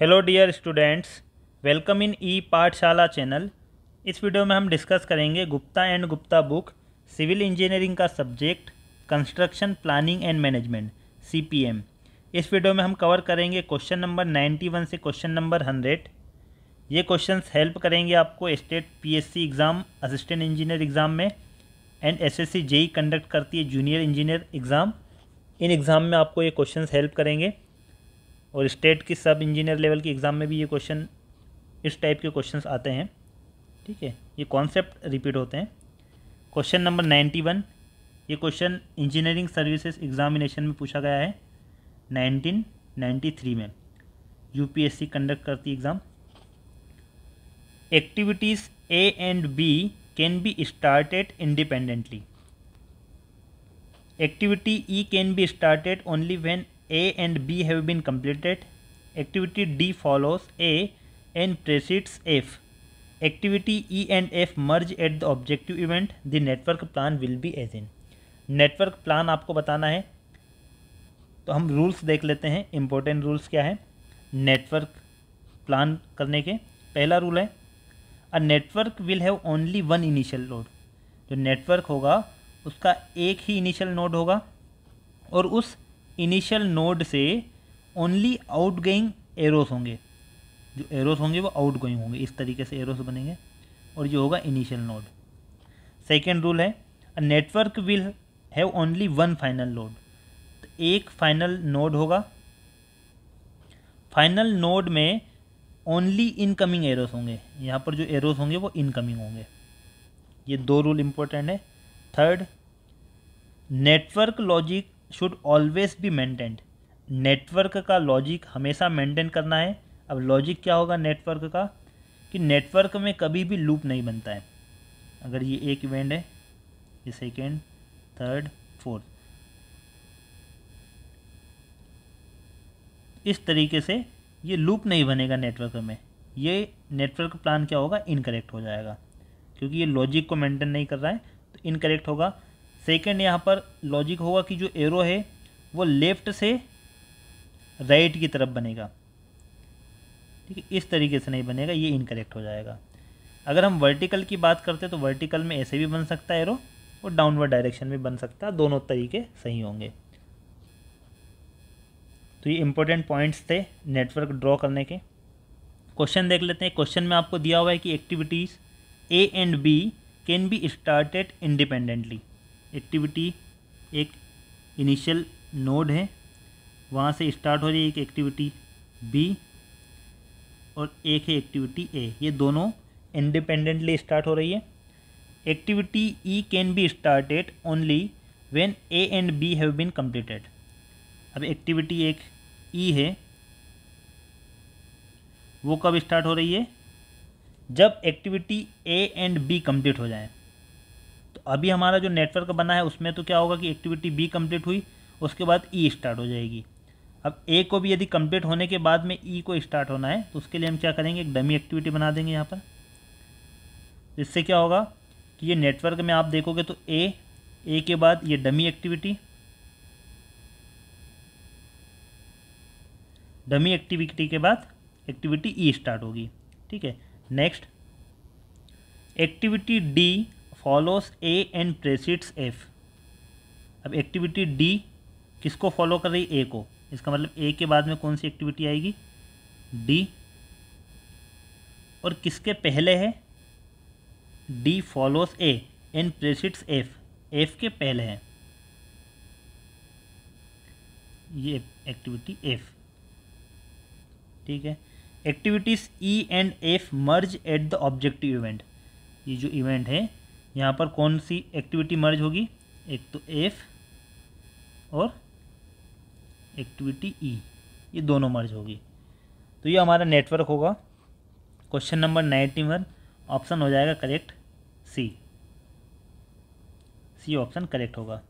Hello dear students welcome in E Pathshala channel इस video में हम डिस्कस करेंगे Gupta and Gupta book civil engineering का subject construction planning and management CPM इस video में हम कवर करेंगे क्वेश्चन नंबर नाइन्टी वन से क्वेश्चन नंबर हंड्रेड ये क्वेश्चंस हेल्प करेंगे आपको state P exam assistant engineer exam में एंड एस जेई कंडक्ट करती है जूनियर इंजीनियर एग्ज़ाम इन एग्ज़ाम में आपको ये क्वेश्चन हेल्प करेंगे और स्टेट की सब इंजीनियर लेवल की एग्ज़ाम में भी ये क्वेश्चन इस टाइप के क्वेश्चन आते हैं ठीक है ये कॉन्सेप्ट रिपीट होते हैं क्वेश्चन नंबर नाइन्टी वन ये क्वेश्चन इंजीनियरिंग सर्विसेज एग्जामिनेशन में पूछा गया है नाइनटीन नाइन्टी थ्री में यू कंडक्ट करती exam activities A and B can be started independently activity E can be started only when A and B have been completed. Activity D follows A and precedes F. Activity E and F merge at the objective event. The network plan will be as in. Network plan आपको बताना है तो हम rules देख लेते हैं important rules क्या है नेटवर्क प्लान करने के पहला रूल है a network will have only one initial node जो नेटवर्क होगा उसका एक ही इनिशियल नोड होगा और उस इनिशियल नोड से ओनली आउट गोइंग एरोस होंगे जो एरोस होंगे वो आउट गोइंग होंगे इस तरीके से एरोस बनेंगे और ये होगा इनिशियल नोड सेकेंड रूल है network will have only one final node तो एक फाइनल नोड होगा फाइनल नोड में ओनली इनकमिंग एरोस होंगे यहाँ पर जो एरोस होंगे वो इनकमिंग होंगे ये दो रूल इम्पोर्टेंट है third network logic should always be maintained network का लॉजिक हमेशा मेंटेन करना है अब लॉजिक क्या होगा नेटवर्क का कि नेटवर्क में कभी भी लूप नहीं बनता है अगर ये एक इवेंट है ये सेकेंड थर्ड फोर्थ इस तरीके से ये लूप नहीं बनेगा नेटवर्क में ये नेटवर्क प्लान क्या होगा इनकरेक्ट हो जाएगा क्योंकि ये लॉजिक को मेंटेन नहीं कर रहा है तो इनकरेक्ट होगा सेकेंड यहाँ पर लॉजिक होगा कि जो एरो है वो लेफ्ट से राइट की तरफ बनेगा ठीक है इस तरीके से नहीं बनेगा ये इनकरेक्ट हो जाएगा अगर हम वर्टिकल की बात करते हैं तो वर्टिकल में ऐसे भी बन सकता है एरो और डाउनवर्ड डायरेक्शन में बन सकता है दोनों तरीके सही होंगे तो ये इंपॉर्टेंट पॉइंट्स थे नेटवर्क ड्रॉ करने के क्वेश्चन देख लेते हैं क्वेश्चन में आपको दिया हुआ है कि activities A and B can be started independently activity एक इनिशियल नोड है वहाँ से स्टार्ट हो रही एक एक्टिविटी बी और एक है एक्टिविटी ए ये दोनों इंडिपेंडेंटली स्टार्ट हो रही है activity E can be started only when A and B have been completed अब एक्टिविटी एक ई e है वो कब स्टार्ट हो रही है जब activity A and B complete हो जाए अभी हमारा जो नेटवर्क बना है उसमें तो क्या होगा कि एक्टिविटी बी कम्प्लीट हुई उसके बाद ई e स्टार्ट हो जाएगी अब ए को भी यदि कम्प्लीट होने के बाद में ई e को स्टार्ट होना है तो उसके लिए हम क्या करेंगे एक डमी एक्टिविटी बना देंगे यहाँ पर इससे क्या होगा कि ये नेटवर्क में आप देखोगे तो ए ए के बाद ये डमी एक्टिविटी डमी एक्टिविटी के बाद एक्टिविटी ई स्टार्ट होगी ठीक है next activity D follows A and precedes F अब एक्टिविटी डी किसको फॉलो कर रही है ए को इसका मतलब ए के बाद में कौन सी एक्टिविटी आएगी डी और किसके पहले है D follows A and precedes F F के पहले है ये एक्टिविटी एफ ठीक है activities E and F merge at the objective event ये जो इवेंट है यहाँ पर कौन सी एक्टिविटी मर्ज होगी एक तो एफ और एक्टिविटी ई e, ये दोनों मर्ज होगी तो ये हमारा नेटवर्क होगा question number ninety one option हो जाएगा correct C C option correct होगा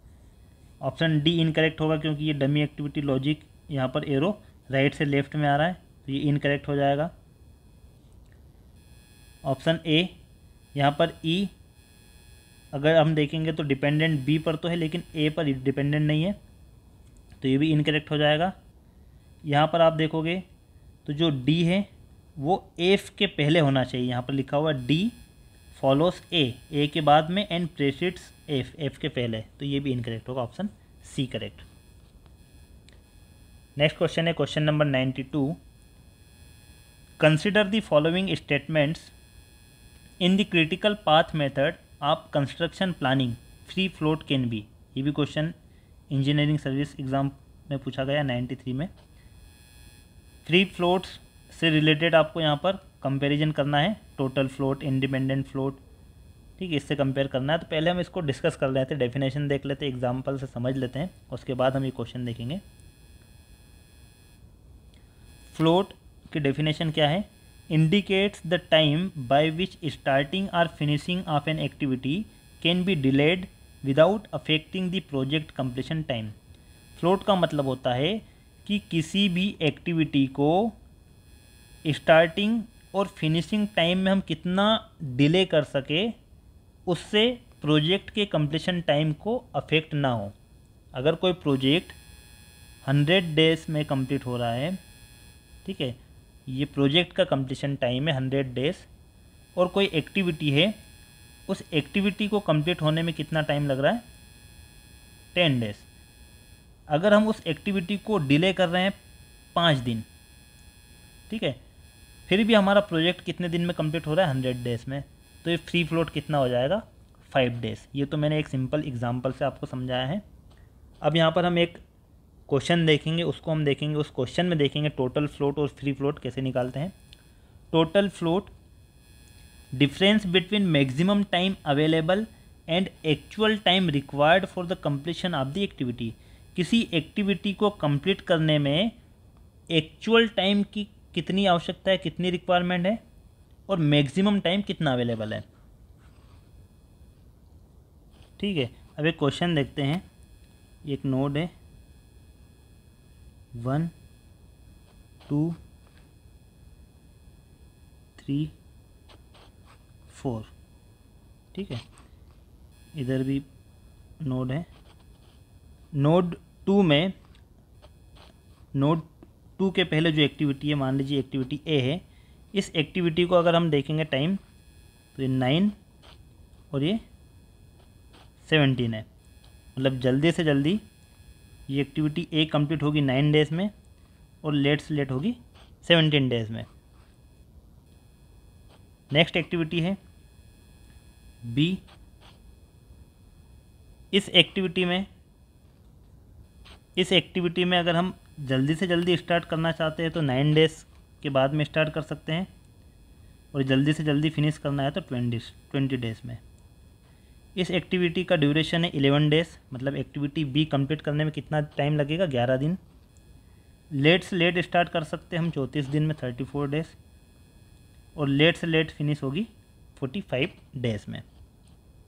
ऑप्शन डी इनकरेक्ट होगा क्योंकि ये डमी एक्टिविटी लॉजिक यहाँ पर एरो राइट से लेफ्ट में आ रहा है तो ये इनकरेक्ट हो जाएगा ऑप्शन ए यहाँ पर ई e, अगर हम देखेंगे तो डिपेंडेंट बी पर तो है लेकिन ए पर डिपेंडेंट नहीं है तो ये भी इनकरेक्ट हो जाएगा यहाँ पर आप देखोगे तो जो डी है वो एफ के पहले होना चाहिए यहाँ पर लिखा हुआ डी फॉलोस ए ए के बाद में एंड प्रेसिड्स एफ एफ के पहले तो ये भी इनकरेक्ट होगा option C correct next question है question number ninety two consider the following statements in the critical path method of construction planning free float can be ये भी क्वेश्चन इंजीनियरिंग सर्विस एग्ज़ाम में पूछा गया नाइन्टी थ्री में free floats से रिलेटेड आपको यहाँ पर कंपैरिजन करना है टोटल फ्लोट इंडिपेंडेंट फ्लोट ठीक है इससे कंपेयर करना है तो पहले हम इसको डिस्कस कर रहे थे डेफिनेशन देख लेते हैं एग्जाम्पल से समझ लेते हैं उसके बाद हम ये क्वेश्चन देखेंगे फ्लोट की डेफिनेशन क्या है indicates the time by which starting or finishing of an activity can be delayed without affecting the project completion time float का मतलब होता है कि किसी भी एक्टिविटी को स्टार्टिंग और फिनिशिंग टाइम में हम कितना डिले कर सके उससे प्रोजेक्ट के कंप्लीशन टाइम को अफेक्ट ना हो अगर कोई प्रोजेक्ट हंड्रेड डेज में कंप्लीट हो रहा है ठीक है ये प्रोजेक्ट का कंप्लीशन टाइम है हंड्रेड डेज और कोई एक्टिविटी है उस एक्टिविटी को कम्प्लीट होने में कितना टाइम लग रहा है टेन डेज अगर हम उस एक्टिविटी को डिले कर रहे हैं पाँच दिन ठीक है फिर भी हमारा प्रोजेक्ट कितने दिन में कम्प्लीट हो रहा है हंड्रेड डेज़ में तो ये फ्री फ्लोट कितना हो जाएगा फाइव डेज़ ये तो मैंने एक सिंपल एग्जाम्पल से आपको समझाया है अब यहाँ पर हम एक क्वेश्चन देखेंगे उसको हम देखेंगे उस क्वेश्चन में देखेंगे टोटल फ्लोट और फ्री फ्लोट कैसे निकालते हैं total float difference between maximum time available and actual time required for the completion of the activity किसी एक्टिविटी को कम्प्लीट करने में एक्चुअल टाइम की कितनी आवश्यकता है कितनी रिक्वायरमेंट है और मैक्सिमम टाइम कितना अवेलेबल है ठीक है अब एक क्वेश्चन देखते हैं एक नोट है वन टू थ्री फोर ठीक है इधर भी नोड है नोड टू में नोड टू के पहले जो एक्टिविटी है मान लीजिए एक्टिविटी ए है इस एक्टिविटी को अगर हम देखेंगे टाइम तो ये नाइन और ये सेवेंटीन है मतलब जल्दी से जल्दी ये एक्टिविटी ए कंप्लीट होगी नाइन डेज में और लेट से लेट होगी सेवनटीन डेज में नेक्स्ट एक्टिविटी है बी इस एक्टिविटी में इस एक्टिविटी में अगर हम जल्दी से जल्दी स्टार्ट करना चाहते हैं तो नाइन डेज के बाद में स्टार्ट कर सकते हैं और जल्दी से जल्दी फिनिश करना है तो ट्वेंटी ट्वेंटी डेज में इस एक्टिविटी का ड्यूरेशन है इलेवन डेज मतलब एक्टिविटी बी कंप्लीट करने में कितना टाइम लगेगा ग्यारह दिन लेट से लेट स्टार्ट कर सकते हैं हम चौंतीस दिन में थर्टी फोर डेज और लेट से लेट फिनिश होगी फोर्टी फाइव डेज में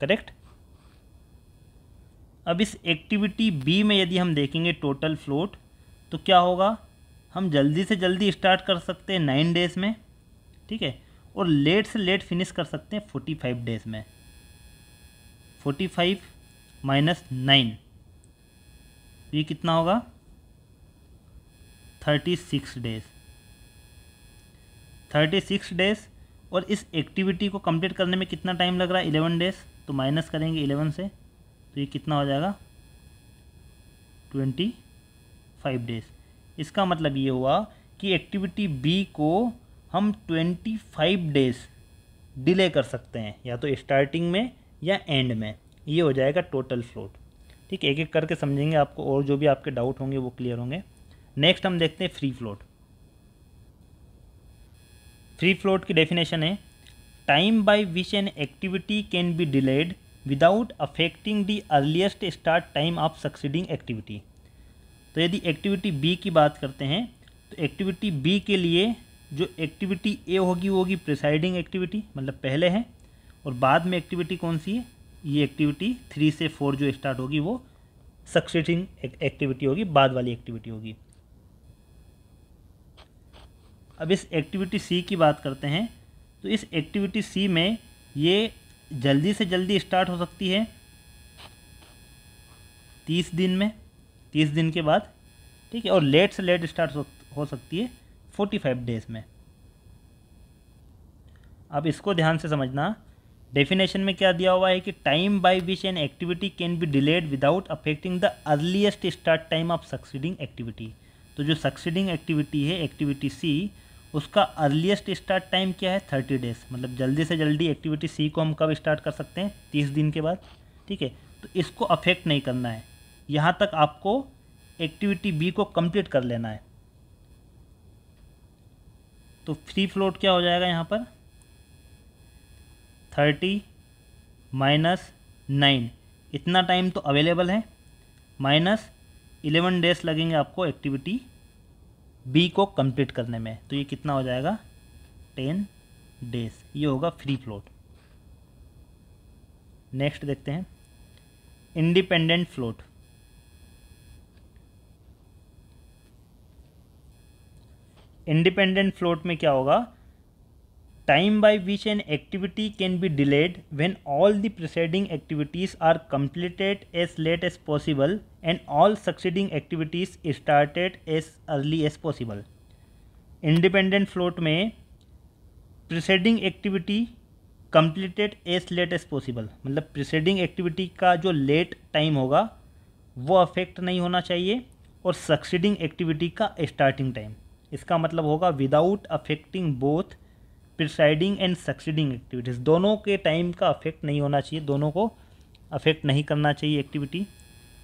करेक्ट अब इस एक्टिविटी बी में यदि हम देखेंगे टोटल फ्लोट तो क्या होगा हम जल्दी से जल्दी स्टार्ट कर सकते हैं नाइन डेज में ठीक है और लेट से लेट फिनिश कर सकते हैं फोर्टी फाइव डेज में फोर्टी फाइव माइनस नाइन तो ये कितना होगा thirty six days thirty six days और इस एक्टिविटी को कंप्लीट करने में कितना टाइम लग रहा है इलेवन डेज तो माइनस करेंगे इलेवन से तो ये कितना हो जाएगा ट्वेंटी फाइव डेज इसका मतलब ये हुआ कि एक्टिविटी बी को हम ट्वेंटी फाइव डेज डिले कर सकते हैं या तो स्टार्टिंग में या एंड में ये हो जाएगा टोटल फ्लोट ठीक एक एक करके समझेंगे आपको और जो भी आपके डाउट होंगे वो क्लियर होंगे नेक्स्ट हम देखते हैं फ्री फ्लोट फ्री फ्लोट की डेफिनेशन है time by which an activity can be delayed without affecting the earliest start time of succeeding activity तो यदि एक्टिविटी बी की बात करते हैं तो एक्टिविटी बी के लिए जो एक्टिविटी ए होगी वो होगी प्रिसाइडिंग एक्टिविटी मतलब पहले है और बाद में एक्टिविटी कौन सी है ये एक्टिविटी थ्री से फोर जो स्टार्ट होगी वो सक्सेसिंग एक्टिविटी होगी बाद वाली एक्टिविटी होगी अब इस एक्टिविटी सी की बात करते हैं तो इस एक्टिविटी सी में ये जल्दी से जल्दी स्टार्ट हो सकती है तीस दिन में तीस दिन के बाद ठीक है और लेट से लेट स्टार्ट हो सकती है फोर्टी फाइव डेज़ में अब इसको ध्यान से समझना डेफिनेशन में क्या दिया हुआ है कि time by which an activity can be delayed without affecting the earliest start time of succeeding activity तो जो सक्सीडिंग एक्टिविटी है एक्टिविटी सी उसका अर्लीस्ट स्टार्ट टाइम क्या है थर्टी डेज मतलब जल्दी से जल्दी एक्टिविटी सी को हम कब स्टार्ट कर सकते हैं तीस दिन के बाद ठीक है तो इसको अफेक्ट नहीं करना है यहाँ तक आपको एक्टिविटी बी को कंप्लीट कर लेना है तो फ्री फ्लोट क्या हो जाएगा यहाँ पर थर्टी माइनस नाइन इतना टाइम तो अवेलेबल है माइनस इलेवन डेज लगेंगे आपको एक्टिविटी बी को कंप्लीट करने में तो ये कितना हो जाएगा टेन डेज ये होगा फ्री फ्लोट नेक्स्ट देखते हैं इंडिपेंडेंट फ्लोट इंडिपेंडेंट फ्लोट में क्या होगा time by which an activity can be delayed when all the preceding activities are completed as late as possible and all succeeding activities started as early as possible independent float में preceding activity completed as late as possible मतलब preceding activity का जो late time होगा वो affect नहीं होना चाहिए और सक्सीडिंग एक्टिविटी का स्टार्टिंग टाइम इसका मतलब होगा without affecting both preceding and succeeding activities दोनों के टाइम का अफेक्ट नहीं होना चाहिए दोनों को अफेक्ट नहीं करना चाहिए एक्टिविटी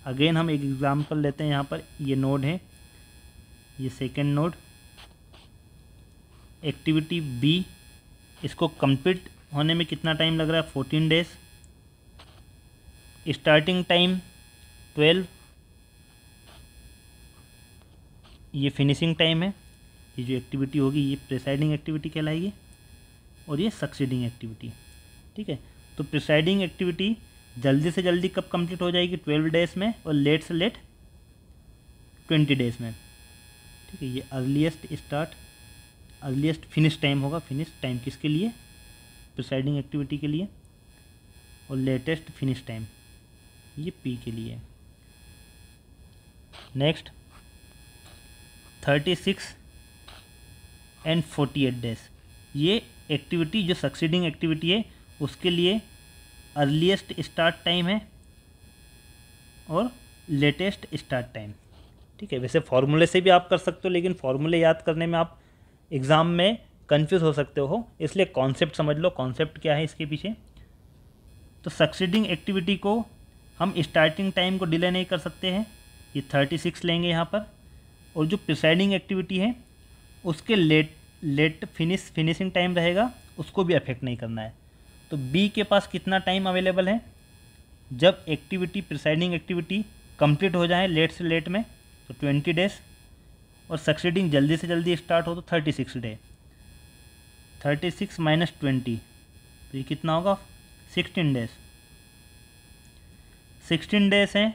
अगेन हम एक एग्ज़ाम्पल लेते हैं यहाँ पर ये नोड है ये सेकेंड नोड एक्टिविटी बी इसको कंप्लीट होने में कितना टाइम लग रहा है fourteen days starting time twelve ये फिनिशिंग टाइम है ये जो एक्टिविटी होगी ये प्रेसाइडिंग एक्टिविटी कहलाएगी और ये सक्सीडिंग एक्टिविटी ठीक है तो प्रिसाइडिंग एक्टिविटी जल्दी से जल्दी कब कंप्लीट हो जाएगी ट्वेल्व डेज में और लेट से लेट ट्वेंटी डेज में ठीक है ये earliest start earliest finish time होगा फिनिश टाइम किसके लिए प्रिसाइडिंग एक्टिविटी के लिए और लेटेस्ट फिनिश टाइम ये पी के लिए next thirty six and forty eight days ये एक्टिविटी जो सक्सीडिंग एक्टिविटी है उसके लिए अर्लीस्ट स्टार्ट टाइम है और लेटेस्ट स्टार्ट टाइम ठीक है वैसे फार्मूले से भी आप कर सकते हो लेकिन फार्मूले याद करने में आप एग्ज़ाम में कंफ्यूज हो सकते हो इसलिए कॉन्सेप्ट समझ लो कॉन्सेप्ट क्या है इसके पीछे तो सक्सीडिंग एक्टिविटी को हम स्टार्टिंग टाइम को डिले नहीं कर सकते हैं ये थर्टी सिक्स लेंगे यहाँ पर और जो प्रिसाइडिंग एक्टिविटी है उसके late late finish finishing time रहेगा उसको भी अफेक्ट नहीं करना है तो बी के पास कितना टाइम अवेलेबल है जब एक्टिविटी प्रिसाइडिंग एक्टिविटी कंप्लीट हो जाए लेट से लेट में तो ट्वेंटी डेज और सक्सीडिंग जल्दी से जल्दी स्टार्ट हो तो thirty six day thirty six minus twenty तो ये कितना होगा सिक्सटीन डेज सिक्सटीन डेज हैं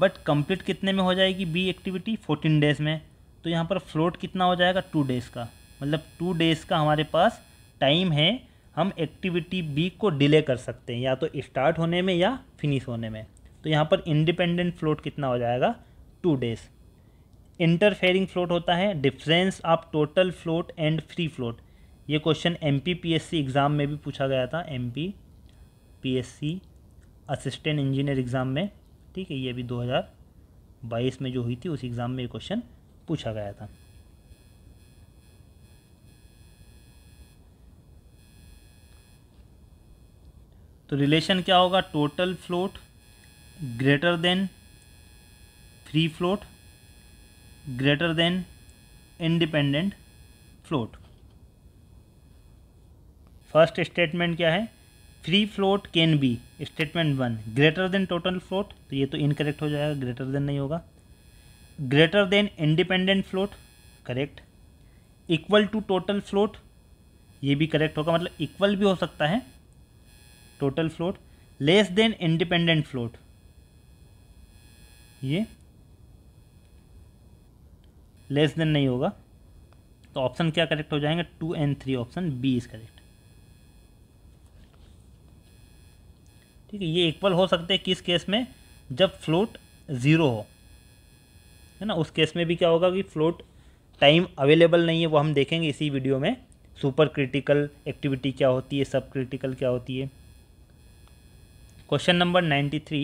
बट कंप्लीट कितने में हो जाएगी बी एक्टिविटी फोर्टीन डेज में तो यहाँ पर फ्लोट कितना हो जाएगा टू डेज़ का मतलब टू डेज़ का हमारे पास टाइम है हम एक्टिविटी बी को डिले कर सकते हैं या तो स्टार्ट होने में या फिनिश होने में तो यहाँ पर इंडिपेंडेंट फ्लोट कितना हो जाएगा टू डेज़ इंटरफेयरिंग फ्लोट होता है difference of total float and free float ये क्वेश्चन एम एग्ज़ाम में भी पूछा गया था M P assistant engineer exam में ठीक है ये भी 2022 में जो हुई थी उस एग्ज़ाम में ये क्वेश्चन पूछा गया था तो रिलेशन क्या होगा total float greater than free float greater than independent float first statement क्या है free float can be statement one greater than total float तो ये तो इनकरेक्ट हो जाएगा ग्रेटर देन नहीं होगा greater than independent float correct equal to total float ये भी करेक्ट होगा मतलब इक्वल भी हो सकता है total float less than independent float ये लेस देन नहीं होगा तो ऑप्शन क्या करेक्ट हो जाएंगे two and three option B is correct ठीक है ये इक्वल हो सकते हैं किस केस में जब फ्लोट ज़ीरो हो है ना उस केस में भी क्या होगा कि फ्लोट टाइम अवेलेबल नहीं है वो हम देखेंगे इसी वीडियो में सुपर क्रिटिकल एक्टिविटी क्या होती है सब क्रिटिकल क्या होती है question number ninety three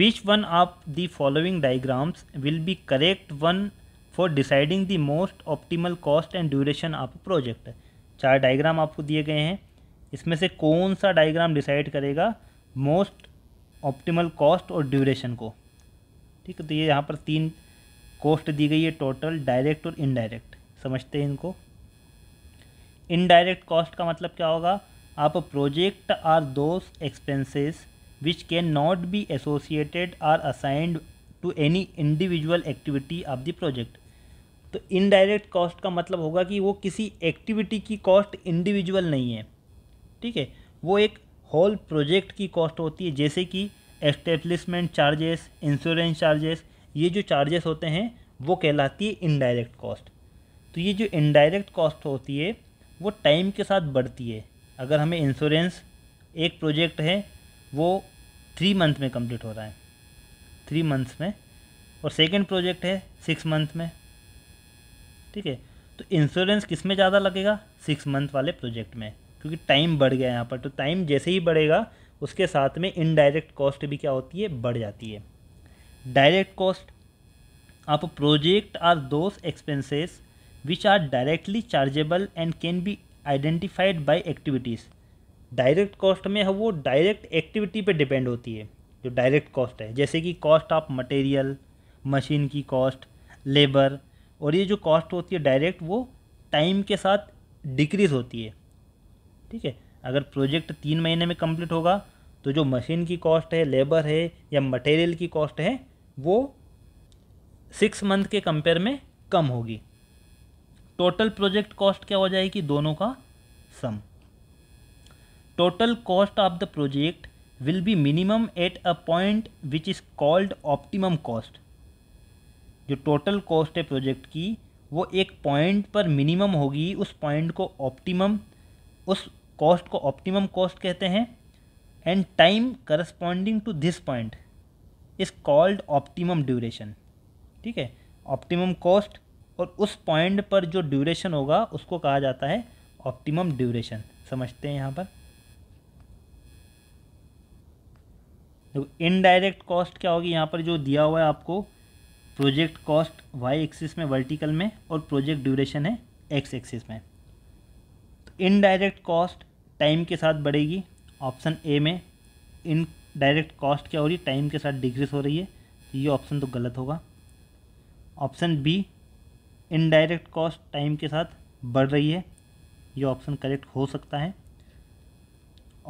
which one of the following diagrams will be correct one for deciding the most optimal cost and duration of project चार डाइग्राम आपको दिए गए हैं इसमें से कौन सा डाइग्राम डिसाइड करेगा मोस्ट ऑप्टीमल कॉस्ट और ड्यूरेशन को ठीक है तो ये यहाँ पर तीन कॉस्ट दी गई है टोटल डायरेक्ट और इनडायरेक्ट समझते हैं इनको इनडायरेक्ट कॉस्ट का मतलब क्या होगा of project are those expenses which can not be associated or assigned to any individual activity of the project तो इनडायरेक्ट कॉस्ट का मतलब होगा कि वो किसी एक्टिविटी की कॉस्ट इंडिविजुअल नहीं है ठीक है वो एक होल प्रोजेक्ट की कॉस्ट होती है जैसे कि एस्टेब्लिशमेंट चार्जेस इंश्योरेंस चार्जेस ये जो चार्जेस होते हैं वो कहलाती है इनडायरेक्ट कॉस्ट तो ये जो इनडायरेक्ट कॉस्ट होती है वो टाइम के साथ बढ़ती है अगर हमें इंश्योरेंस एक प्रोजेक्ट है वो थ्री मंथ में कंप्लीट हो रहा है थ्री मंथ्स में और सेकंड प्रोजेक्ट है सिक्स मंथ में ठीक है तो इंश्योरेंस किस में ज़्यादा लगेगा सिक्स मंथ वाले प्रोजेक्ट में क्योंकि टाइम बढ़ गया यहाँ पर तो टाइम जैसे ही बढ़ेगा उसके साथ में इनडायरेक्ट कॉस्ट भी क्या होती है बढ़ जाती है direct cost of project are those expenses which are directly chargeable and can be identified by activities direct cost में है वो डायरेक्ट एक्टिविटी पे डिपेंड होती है जो डायरेक्ट कॉस्ट है जैसे कि कॉस्ट ऑफ मटेरियल मशीन की कॉस्ट लेबर और ये जो कॉस्ट होती है डायरेक्ट वो टाइम के साथ डिक्रीज़ होती है ठीक है अगर प्रोजेक्ट तीन महीने में कंप्लीट होगा तो जो मशीन की कॉस्ट है लेबर है या मटेरियल की कॉस्ट है वो सिक्स मंथ के कंपेयर में कम होगी टोटल प्रोजेक्ट कॉस्ट क्या हो जाएगी दोनों का sum total cost of the project will be minimum at a point which is called optimum cost जो टोटल कॉस्ट है प्रोजेक्ट की वो एक पॉइंट पर मिनिमम होगी उस पॉइंट को ऑप्टिमम उस कॉस्ट को ऑप्टिमम कॉस्ट कहते हैं and time corresponding to this point is called optimum duration ठीक है ऑप्टिमम कॉस्ट और उस पॉइंट पर जो ड्यूरेशन होगा उसको कहा जाता है ऑप्टिमम ड्यूरेशन समझते हैं यहाँ पर देखो इनडायरेक्ट कॉस्ट क्या होगी यहाँ पर जो दिया हुआ है आपको प्रोजेक्ट कॉस्ट वाई एक्सिस में वर्टिकल में और प्रोजेक्ट ड्यूरेशन है एक्स एक्सिस में तो इनडायरेक्ट कॉस्ट टाइम के साथ बढ़ेगी ऑप्शन ए में इन डायरेक्ट कॉस्ट क्या हो रही है टाइम के साथ डिक्रीज हो रही है तो ये ऑप्शन तो गलत होगा option B indirect cost time के साथ बढ़ रही है ये ऑप्शन करेक्ट हो सकता है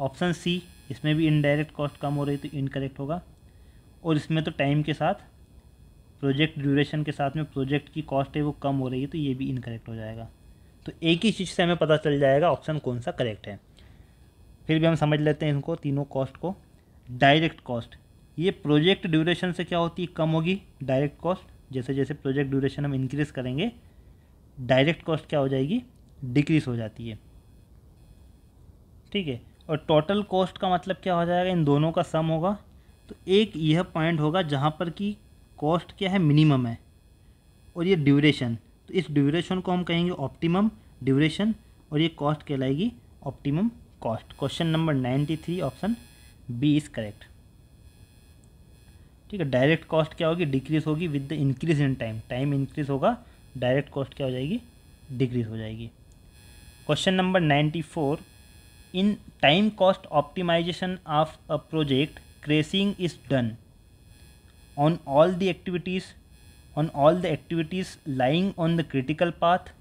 ऑप्शन सी इसमें भी इनडायरेक्ट कॉस्ट कम हो रही तो इनकरेक्ट होगा और इसमें तो टाइम के साथ प्रोजेक्ट ड्यूरेशन के साथ में प्रोजेक्ट की कॉस्ट है वो कम हो रही है तो ये भी इनकरेक्ट हो जाएगा तो एक ही चीज़ से हमें पता चल जाएगा ऑप्शन कौन सा करेक्ट है फिर भी हम समझ लेते हैं इनको तीनों कॉस्ट को डायरेक्ट कॉस्ट ये प्रोजेक्ट ड्यूरेशन से क्या होती है कम होगी डायरेक्ट कॉस्ट जैसे जैसे प्रोजेक्ट ड्यूरेशन हम इंक्रीज़ करेंगे डायरेक्ट कॉस्ट क्या हो जाएगी डिक्रीज़ हो जाती है ठीक है और टोटल कॉस्ट का मतलब क्या हो जाएगा इन दोनों का सम होगा तो एक यह पॉइंट होगा जहाँ पर कि कॉस्ट क्या है मिनिमम है और ये ड्यूरेशन तो इस ड्यूरेशन को हम कहेंगे ऑप्टिमम ड्यूरेशन और ये कॉस्ट कहलाएगी optimum cost question number ninety three option B is correct ठीक है डायरेक्ट कॉस्ट क्या होगी डिक्रीज होगी with the increase in time time increase होगा डायरेक्ट कॉस्ट क्या हो जाएगी डिक्रीज हो जाएगी question number ninety in time cost optimization of a project crashing is done on all the activities on all the activities lying on the critical path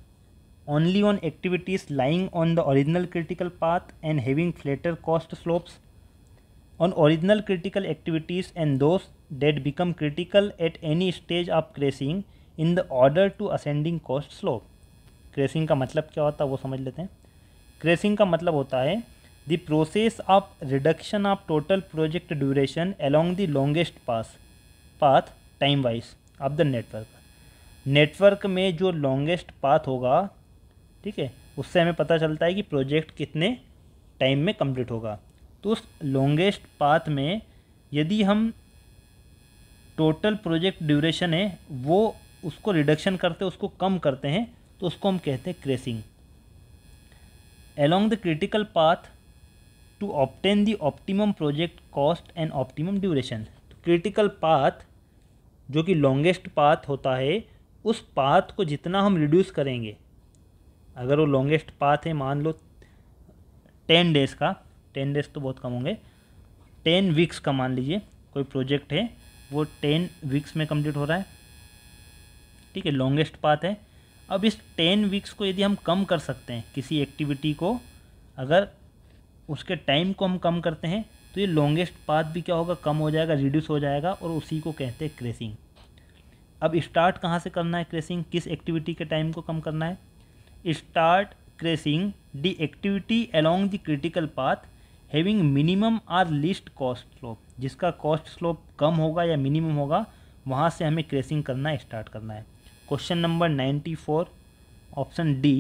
only on activities lying on the original critical path and having flatter cost slopes on original critical activities and those that become critical at any stage of crashing in the order to ascending cost slope crashing का मतलब क्या होता है वो समझ लेते हैं crashing का मतलब होता है the process of reduction of total project duration along the longest pass path time wise of the network network में जो लॉन्गेस्ट पाथ होगा ठीक है उससे हमें पता चलता है कि प्रोजेक्ट कितने टाइम में कंप्लीट होगा तो उस लॉन्गेस्ट पाथ में यदि हम टोटल प्रोजेक्ट ड्यूरेशन है वो उसको रिडक्शन करते उसको कम करते हैं तो उसको हम कहते हैं crashing along the critical path to obtain the optimum project cost and optimum duration critical path जो कि लॉन्गेस्ट पाथ होता है उस पाथ को जितना हम रिड्यूस करेंगे अगर वो लॉन्गेस्ट पाथ है मान लो टेन डेज का टेन डेज तो बहुत कम होंगे टेन वीक्स का मान लीजिए कोई प्रोजेक्ट है वो टेन वीक्स में कंप्लीट हो रहा है ठीक है लॉन्गेस्ट पाथ है अब इस टेन वीक्स को यदि हम कम कर सकते हैं किसी एक्टिविटी को अगर उसके टाइम को हम कम करते हैं तो ये लॉन्गेस्ट पाथ भी क्या होगा कम हो जाएगा रिड्यूस हो जाएगा और उसी को कहते हैं क्रेसिंग अब स्टार्ट कहाँ से करना है क्रेसिंग किस एक्टिविटी के टाइम को कम करना है start crashing the activity along the critical path having minimum or least cost slope जिसका कॉस्ट स्लोप कम होगा या मिनिमम होगा वहाँ से हमें क्रेसिंग करना स्टार्ट करना है question number ninety four option D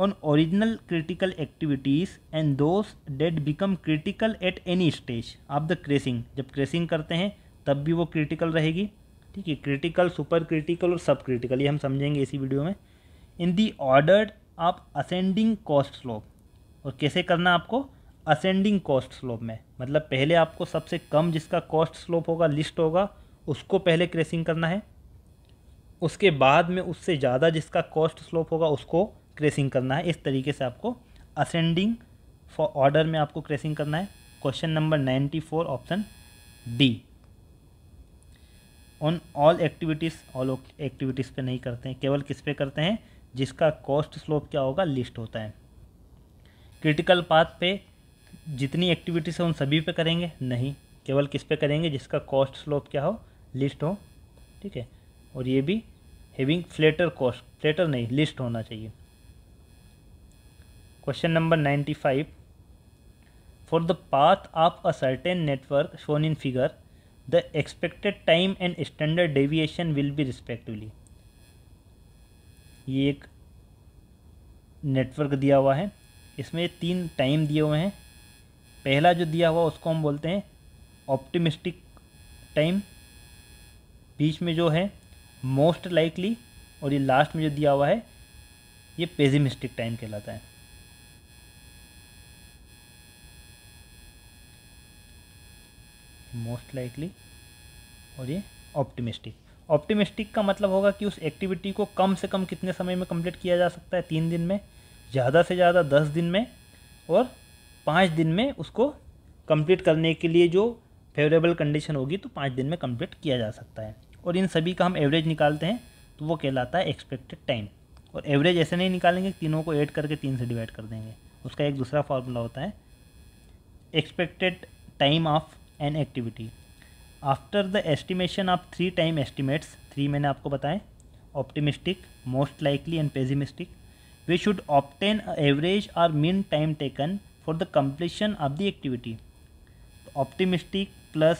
on original critical activities and those that become critical at any stage of the crashing जब क्रेसिंग करते हैं तब भी वो क्रिटिकल रहेगी ठीक है क्रिटिकल सुपर क्रिटिकल और सब क्रिटिकल ये हम समझेंगे इसी वीडियो में in the order of ascending cost slope और कैसे करना आपको असेंडिंग कॉस्ट स्लोप में मतलब पहले आपको सबसे कम जिसका कॉस्ट स्लोप होगा लिस्ट होगा उसको पहले क्रेसिंग करना है उसके बाद में उससे ज़्यादा जिसका कॉस्ट स्लोप होगा उसको क्रेसिंग करना है इस तरीके से आपको असेंडिंग फॉर ऑर्डर में आपको क्रेसिंग करना है question number ninety four option D on all activities all activities पे नहीं करते हैं केवल किस पे करते हैं जिसका कॉस्ट स्लोप क्या होगा लिस्ट होता है क्रिटिकल पाथ पे जितनी एक्टिविटीज़ है उन सभी पे करेंगे नहीं केवल किस पे करेंगे जिसका कॉस्ट स्लोप क्या हो लिस्ट हो ठीक है और ये भी हैविंग फ्लेटर कॉस्ट फ्लेटर नहीं लिस्ट होना चाहिए question number ninety five for the path of a certain network shown in figure the expected time and standard deviation will be respectively ये एक नेटवर्क दिया हुआ है इसमें तीन टाइम दिए हुए हैं पहला जो दिया हुआ उसको हम बोलते हैं ऑप्टिमिस्टिक टाइम बीच में जो है मोस्ट लाइकली और ये लास्ट में जो दिया हुआ है ये पेजिमिस्टिक टाइम कहलाता है मोस्ट लाइकली और ये ऑप्टिमिस्टिक ऑप्टिमिस्टिक का मतलब होगा कि उस एक्टिविटी को कम से कम कितने समय में कंप्लीट किया जा सकता है तीन दिन में ज़्यादा से ज़्यादा दस दिन में और पाँच दिन में उसको कंप्लीट करने के लिए जो फेवरेबल कंडीशन होगी तो पाँच दिन में कंप्लीट किया जा सकता है और इन सभी का हम एवरेज निकालते हैं तो वो कहलाता है एक्सपेक्टेड टाइम और एवरेज ऐसे नहीं निकालेंगे तीनों को ऐड करके तीन से डिवाइड कर देंगे उसका एक दूसरा फार्मूला होता है expected time of an activity after the estimation of three time estimates three मैंने आपको बताएं optimistic most likely and pessimistic we should obtain average और mean time taken for the completion of the activity optimistic plus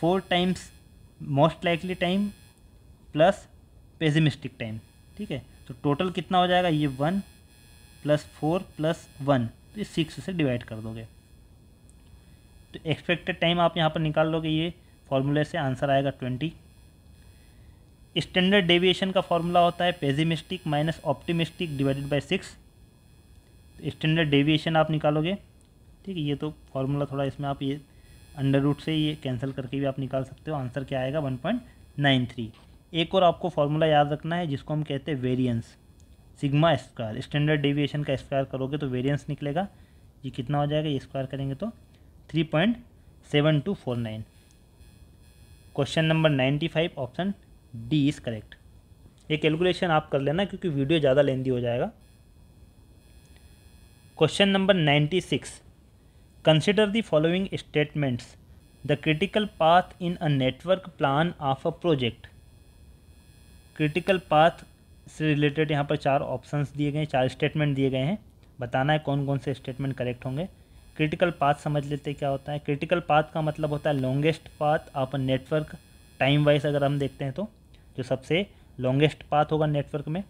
four times most likely time plus pessimistic time ठीक है तो total कितना हो जाएगा ये one plus four plus one तो ये सिक्स से डिवाइड कर दोगे तो एक्सपेक्टेड टाइम आप यहाँ पर निकाल लोगे ये फॉर्मूले से आंसर आएगा ट्वेंटी स्टैंडर्ड डेविएशन का फॉर्मूला होता है pessimistic minus optimistic divided by six standard deviation आप निकालोगे ठीक है ये तो फार्मूला थोड़ा इसमें आप ये अंडर रूट से ये कैंसिल करके भी आप निकाल सकते हो आंसर क्या आएगा वन पॉइंट नाइन थ्री एक और आपको फार्मूला याद रखना है जिसको हम कहते हैं variance sigma square standard deviation का स्क्वायर करोगे तो वेरियंस निकलेगा ये कितना हो जाएगा ये स्क्वायर करेंगे तो three point seven two four nine question number ninety five option D is correct ये कैलकुलेशन आप कर लेना क्योंकि वीडियो ज़्यादा लेंदी हो जाएगा question number ninety six consider the following statements the critical path in a network plan of a project critical path से रिलेटेड यहाँ पर चार ऑप्शंस दिए गए चार स्टेटमेंट दिए गए हैं बताना है कौन कौन से स्टेटमेंट करेक्ट होंगे क्रिटिकल पाथ समझ लेते क्या होता है क्रिटिकल पाथ का मतलब होता है लॉन्गेस्ट पाथ आप नेटवर्क टाइम वाइज अगर हम देखते हैं तो जो सबसे लॉन्गेस्ट पाथ होगा नेटवर्क में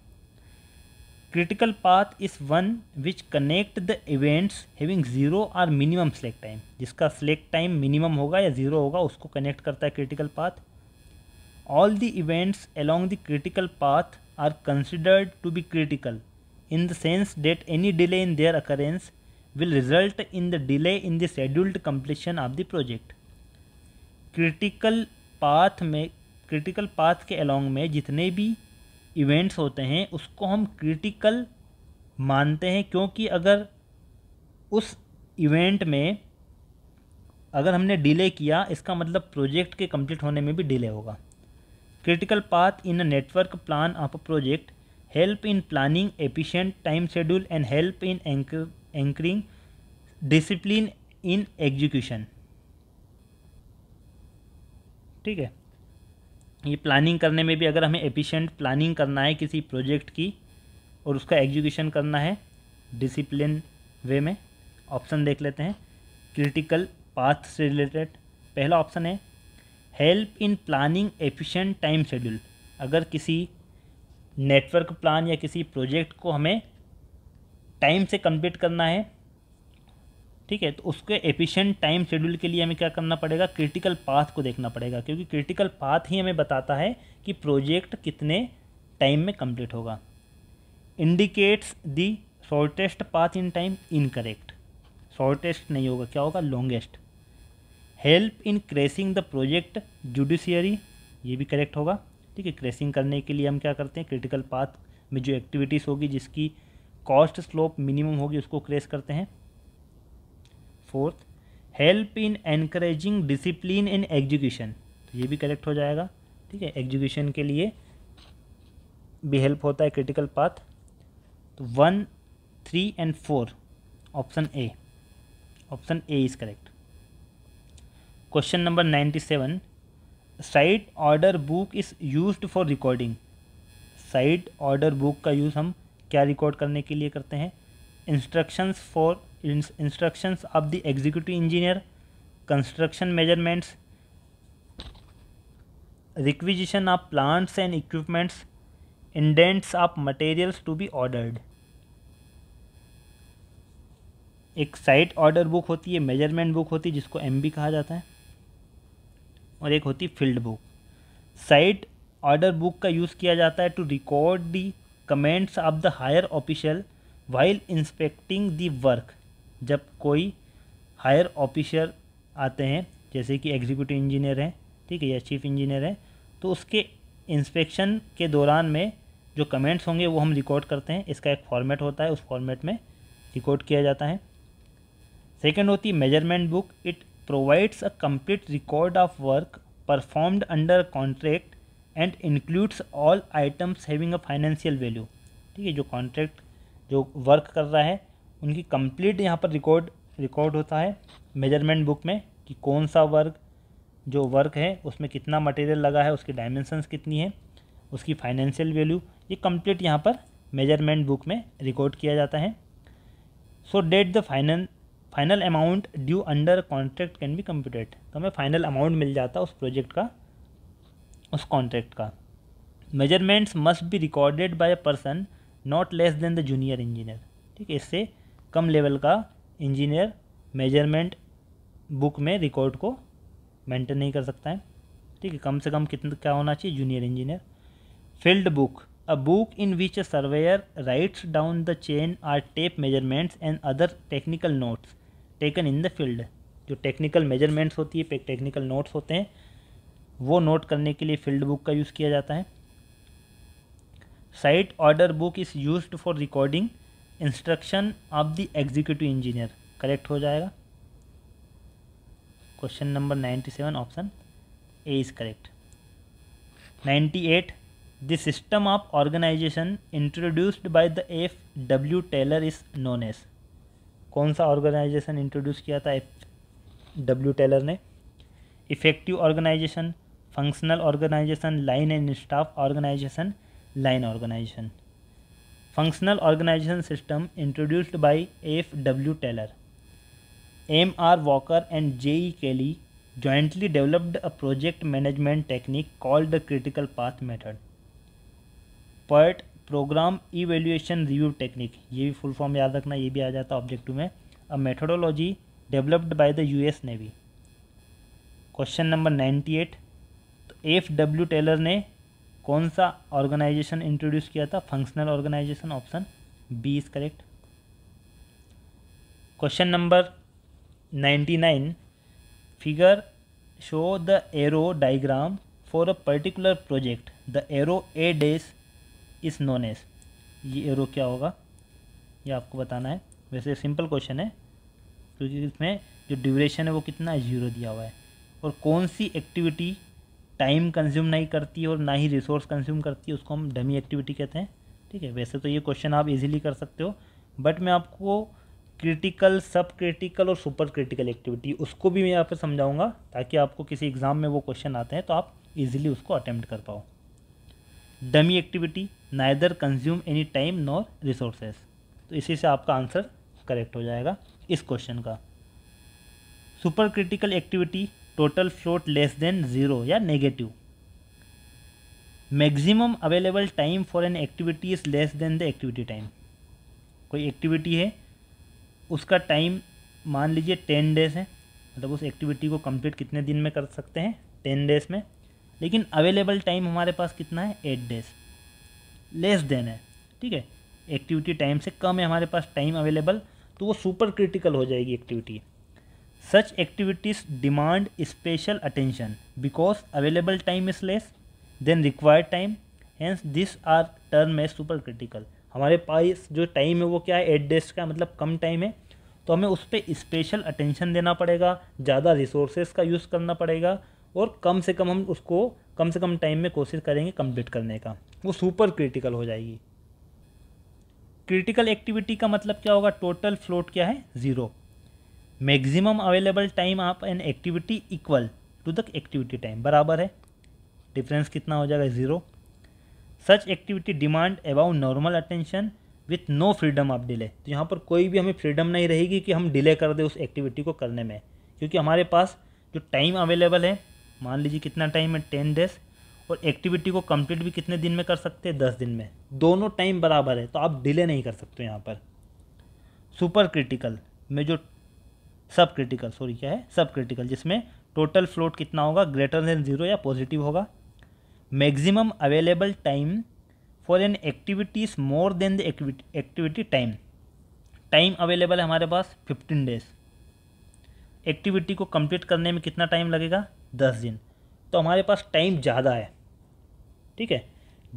critical path is one which connect the events having zero or minimum select time जिसका सेलेक्ट टाइम मिनिमम होगा या जीरो होगा उसको कनेक्ट करता है critical path all the events along the critical path are considered to be critical in the sense that any delay in there occurrence will result in the delay in the scheduled completion of the project critical path में critical path के along में जितने भी events होते हैं उसको हम critical मानते हैं क्योंकि अगर उस इवेंट में अगर हमने डिले किया इसका मतलब प्रोजेक्ट के कंप्लीट होने में भी डिले होगा critical path in a network plan of a project help in planning efficient time schedule and help in anchoring discipline in execution ठीक है ये प्लानिंग करने में भी अगर हमें एफिशिएंट प्लानिंग करना है किसी प्रोजेक्ट की और उसका एग्जीक्यूशन करना है डिसिप्लिन वे में ऑप्शन देख लेते हैं क्रिटिकल पाथ से रिलेटेड पहला ऑप्शन है help in planning efficient time schedule अगर किसी नेटवर्क प्लान या किसी प्रोजेक्ट को हमें टाइम से कंप्लीट करना है ठीक है तो उसके एफिशिएंट टाइम शेड्यूल के लिए हमें क्या करना पड़ेगा क्रिटिकल पाथ को देखना पड़ेगा क्योंकि क्रिटिकल पाथ ही हमें बताता है कि प्रोजेक्ट कितने टाइम में कंप्लीट होगा indicates the shortest path in time incorrect shortest नहीं होगा क्या होगा longest help in crashing the project judiciary ये भी करेक्ट होगा ठीक है क्रेसिंग करने के लिए हम क्या करते हैं क्रिटिकल पाथ में जो एक्टिविटीज़ होगी जिसकी कॉस्ट स्लोप मिनिमम होगी उसको क्रेस करते हैं fourth help in encouraging discipline in execution तो ये भी करेक्ट हो जाएगा ठीक है एग्जीक्यूशन के लिए भी हेल्प होता है क्रिटिकल पाथ तो one three and four option A option A is correct question number ninety seven site order book is use for recording site order book का यूज़ हम क्या रिकॉर्ड करने के लिए करते हैं instructions for instructions of the executive engineer construction measurements requisition of plants and equipments indents of materials to be ordered एक site order book होती है मेजरमेंट बुक होती है जिसको एम बी कहा जाता है और एक होती है field book site order book का यूज़ किया जाता है to record the comments of the higher official while inspecting the work जब कोई हायर ऑफिसर आते हैं जैसे कि एग्जीक्यूटिव इंजीनियर हैं ठीक है या चीफ इंजीनियर हैं तो उसके इंस्पेक्शन के दौरान में जो कमेंट्स होंगे वो हम रिकॉर्ड करते हैं इसका एक फॉर्मेट होता है उस फॉर्मेट में रिकॉर्ड किया जाता है सेकेंड होती है measurement book it provides a complete record of work performed under contract and includes all items having a financial value ठीक है जो कॉन्ट्रैक्ट जो वर्क कर रहा है उनकी कंप्लीट यहाँ पर रिकॉर्ड रिकॉर्ड होता है मेजरमेंट बुक में कि कौन सा वर्क जो वर्क है उसमें कितना मटेरियल लगा है उसकी डायमेंशंस कितनी है उसकी फाइनेंशियल वैल्यू ये कंप्लीट यहाँ पर मेजरमेंट बुक में रिकॉर्ड किया जाता है so that the final final amount due under contract can be computed तो हमें फाइनल अमाउंट मिल जाता है उस प्रोजेक्ट का उस कॉन्ट्रैक्ट का measurements must be recorded by a person not less than the junior engineer ठीक है इससे कम लेवल का इंजीनियर मेजरमेंट बुक में रिकॉर्ड को मेंटेन नहीं कर सकता है ठीक है कम से कम कितना क्या होना चाहिए junior engineer field book a book in which a surveyor writes down the chain or tape measurements and other technical notes taken in the field जो टेक्निकल मेजरमेंट्स होती है टेक्निकल नोट्स होते हैं वो नोट करने के लिए फील्ड बुक का यूज़ किया जाता है site order book is use for recording instruction of the executive engineer correct हो जाएगा question number ninety seven option A is correct ninety eight the system of organization introduced by the F W Taylor is known as कौन सा organization introduce किया था F W Taylor ने effective organization functional organization line and staff organization line organization functional organization system introduced by F W Taylor M R Walker and J E Kelly jointly developed a project management technique called the critical path method PERT program evaluation review technique ये भी full form याद रखना ये भी आ जाता objective में a methodology developed by the U S Navy question number ninety eight तो F W Taylor ने कौन सा ऑर्गेनाइजेशन इंट्रोड्यूस किया था functional organization option B is correct question number ninety nine figure show the arrow diagram for a particular project the arrow A days is known as ये arrow क्या होगा ये आपको बताना है वैसे सिंपल क्वेश्चन है क्योंकि इसमें जो ड्यूरेशन है वो कितना है ज़ीरो दिया हुआ है और कौन सी एक्टिविटी टाइम कंज्यूम नहीं करती और ना ही रिसोर्स कंज्यूम करती है उसको हम डमी एक्टिविटी कहते हैं ठीक है वैसे तो ये क्वेश्चन आप इजीली कर सकते हो बट मैं आपको क्रिटिकल सब क्रिटिकल और सुपर क्रिटिकल एक्टिविटी उसको भी मैं यहाँ पर समझाऊंगा ताकि आपको किसी एग्ज़ाम में वो क्वेश्चन आते हैं तो आप इजीली उसको अटैम्प्ट कर पाओ dummy activity neither consume any time nor resources तो इसी से आपका आंसर करेक्ट हो जाएगा इस क्वेश्चन का super critical activity total float less than zero या negative maximum available time for an activity is less than the activity time कोई एक्टिविटी है उसका टाइम मान लीजिए टेन डेज है मतलब उस एक्टिविटी को कंप्लीट कितने दिन में कर सकते हैं टेन डेज में लेकिन अवेलेबल टाइम हमारे पास कितना है एट डेज लेस देन है ठीक है एक्टिविटी टाइम से कम है हमारे पास टाइम अवेलेबल तो वो सुपर क्रिटिकल हो जाएगी activity Such activities demand special attention because available time is less than required time. Hence, these are termed as supercritical. हमारे पास जो टाइम है वो क्या है एट डेज का मतलब कम टाइम है तो हमें उस पर स्पेशल अटेंशन देना पड़ेगा ज़्यादा रिसोर्सेज का यूज़ करना पड़ेगा और कम से कम हम उसको कम से कम टाइम में कोशिश करेंगे कंप्लीट करने का वो सुपर क्रिटिकल हो जाएगी क्रिटिकल एक्टिविटी का मतलब क्या होगा टोटल फ्लोट क्या है ज़ीरो मैक्सिमम अवेलेबल टाइम आप an activity equal to the activity time बराबर है डिफरेंस कितना हो जाएगा zero such activity demand above normal attention with no freedom of delay तो यहाँ पर कोई भी हमें फ्रीडम नहीं रहेगी कि हम डिले कर दें उस एक्टिविटी को करने में क्योंकि हमारे पास जो टाइम अवेलेबल है मान लीजिए कितना टाइम है टेन डेज और एक्टिविटी को कंप्लीट भी कितने दिन में कर सकते हैं दस दिन में दोनों टाइम बराबर है तो आप डिले नहीं कर सकते यहाँ पर सुपर क्रिटिकल में जो सब क्रिटिकल सॉरी क्या है सब क्रिटिकल जिसमें टोटल फ्लोट कितना होगा ग्रेटर देन ज़ीरो या पॉजिटिव होगा maximum available time for an activities more than the activity time time available है हमारे पास फिफ्टीन डेज एक्टिविटी को कंप्लीट करने में कितना टाइम लगेगा दस दिन तो हमारे पास टाइम ज़्यादा है ठीक है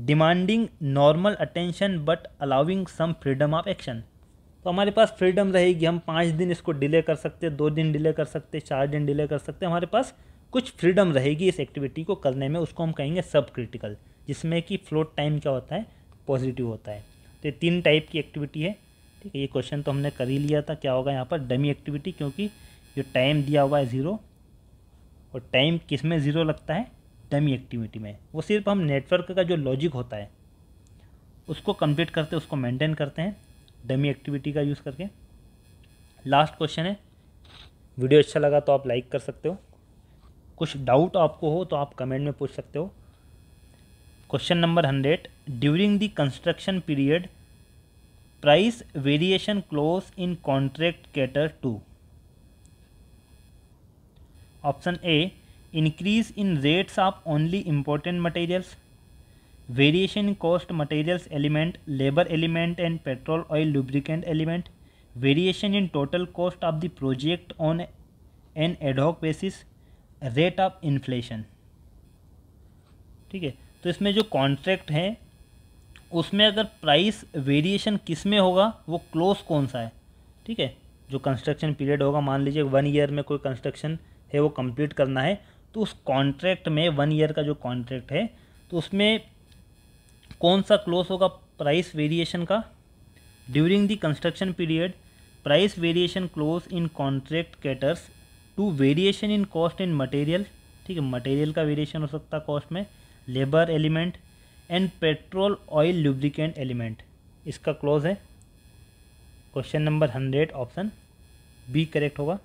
demanding normal attention but allowing some freedom of action तो हमारे पास फ्रीडम रहेगी हम पाँच दिन इसको डिले कर सकते दो दिन डिले कर सकते चार दिन डिले कर सकते हमारे पास कुछ फ्रीडम रहेगी इस एक्टिविटी को करने में उसको हम कहेंगे सब क्रिटिकल जिसमें कि फ्लोट टाइम क्या होता है पॉजिटिव होता है तो ये तीन टाइप की एक्टिविटी है ठीक है ये क्वेश्चन तो हमने कर ही लिया था क्या होगा यहाँ पर डमी एक्टिविटी क्योंकि जो टाइम दिया हुआ है ज़ीरो और टाइम किस में ज़ीरो लगता है डमी एक्टिविटी में वो सिर्फ हम नेटवर्क का जो लॉजिक होता है उसको कंप्लीट करते उसको मेंटेन करते हैं डमी एक्टिविटी का यूज़ करके लास्ट क्वेश्चन है वीडियो अच्छा लगा तो आप लाइक कर सकते हो कुछ डाउट आपको हो तो आप कमेंट में पूछ सकते हो question number hundred during the construction period price variation clause in contract cater to option a increase in rates of only important materials variation cost materials element labour element and petrol oil lubricant element variation in total cost of the project on an ad hoc basis rate of inflation ठीक है तो इसमें जो contract है उसमें अगर price variation किस में होगा वो क्लोज कौन सा है ठीक है जो कंस्ट्रक्शन पीरियड होगा मान लीजिए वन ईयर में कोई कंस्ट्रक्शन है वो कंप्लीट करना है तो उस कॉन्ट्रैक्ट में वन ईयर का जो कॉन्ट्रैक्ट है तो उसमें कौन सा क्लोज होगा प्राइस वेरिएशन का during the construction period price variation clause in contract caters to variation in cost in material ठीक है मटेरियल का वेरिएशन हो सकता है कॉस्ट में labour element and petrol oil lubricant element इसका क्लोज है question number hundred option B correct होगा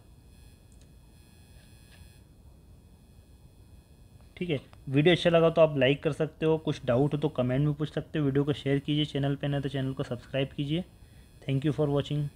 ठीक है वीडियो अच्छा लगा तो आप लाइक कर सकते हो कुछ डाउट हो तो कमेंट में पूछ सकते हो वीडियो को शेयर कीजिए चैनल पे नहीं तो चैनल को सब्सक्राइब कीजिए थैंक यू फॉर वॉचिंग